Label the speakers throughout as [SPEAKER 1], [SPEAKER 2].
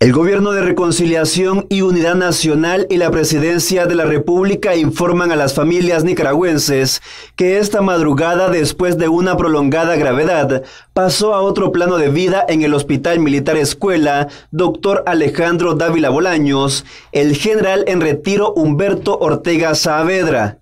[SPEAKER 1] El Gobierno de Reconciliación y Unidad Nacional y la Presidencia de la República informan a las familias nicaragüenses que esta madrugada, después de una prolongada gravedad, pasó a otro plano de vida en el Hospital Militar Escuela Doctor Alejandro Dávila Bolaños, el general en retiro Humberto Ortega Saavedra.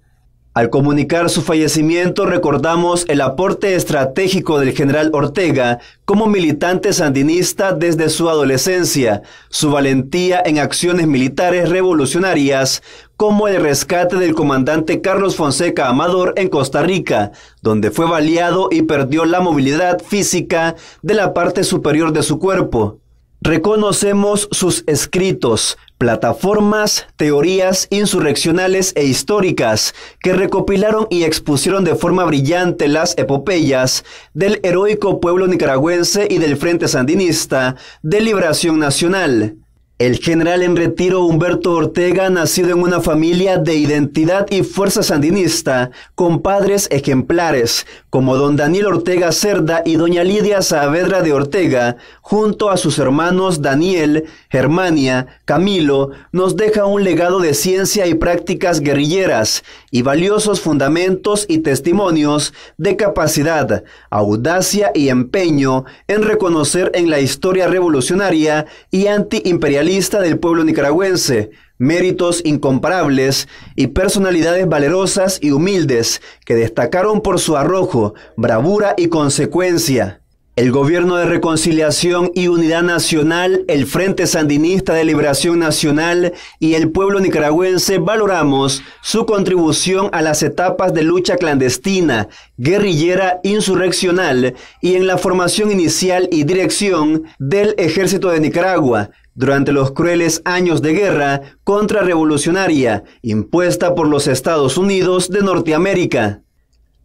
[SPEAKER 1] Al comunicar su fallecimiento recordamos el aporte estratégico del general Ortega como militante sandinista desde su adolescencia, su valentía en acciones militares revolucionarias, como el rescate del comandante Carlos Fonseca Amador en Costa Rica, donde fue baleado y perdió la movilidad física de la parte superior de su cuerpo. Reconocemos sus escritos, plataformas, teorías insurreccionales e históricas que recopilaron y expusieron de forma brillante las epopeyas del heroico pueblo nicaragüense y del Frente Sandinista de Liberación Nacional el general en retiro Humberto Ortega, nacido en una familia de identidad y fuerza sandinista, con padres ejemplares, como don Daniel Ortega Cerda y doña Lidia Saavedra de Ortega, junto a sus hermanos Daniel, Germania, Camilo, nos deja un legado de ciencia y prácticas guerrilleras y valiosos fundamentos y testimonios de capacidad, audacia y empeño en reconocer en la historia revolucionaria y antiimperialista del pueblo nicaragüense, méritos incomparables y personalidades valerosas y humildes que destacaron por su arrojo, bravura y consecuencia. El Gobierno de Reconciliación y Unidad Nacional, el Frente Sandinista de Liberación Nacional y el pueblo nicaragüense valoramos su contribución a las etapas de lucha clandestina, guerrillera, insurreccional y en la formación inicial y dirección del Ejército de Nicaragua, durante los crueles años de guerra contrarrevolucionaria impuesta por los Estados Unidos de Norteamérica.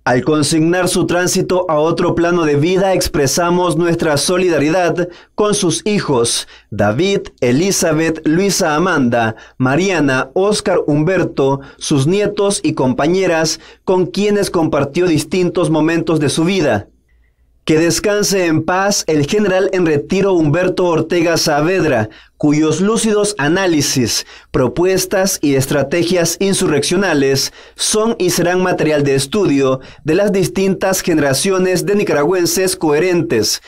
[SPEAKER 1] Al consignar su tránsito a otro plano de vida, expresamos nuestra solidaridad con sus hijos, David, Elizabeth, Luisa Amanda, Mariana, Oscar Humberto, sus nietos y compañeras, con quienes compartió distintos momentos de su vida. Que descanse en paz el general en retiro Humberto Ortega Saavedra, cuyos lúcidos análisis, propuestas y estrategias insurreccionales son y serán material de estudio de las distintas generaciones de nicaragüenses coherentes,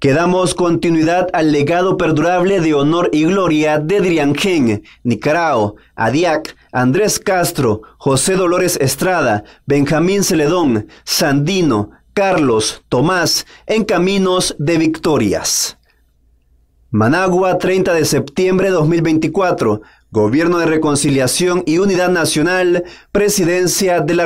[SPEAKER 1] que damos continuidad al legado perdurable de honor y gloria de Drian Gen, Nicarao, Adiac, Andrés Castro, José Dolores Estrada, Benjamín Celedón, Sandino, Carlos Tomás en Caminos de Victorias. Managua, 30 de septiembre de 2024. Gobierno de Reconciliación y Unidad Nacional, Presidencia de la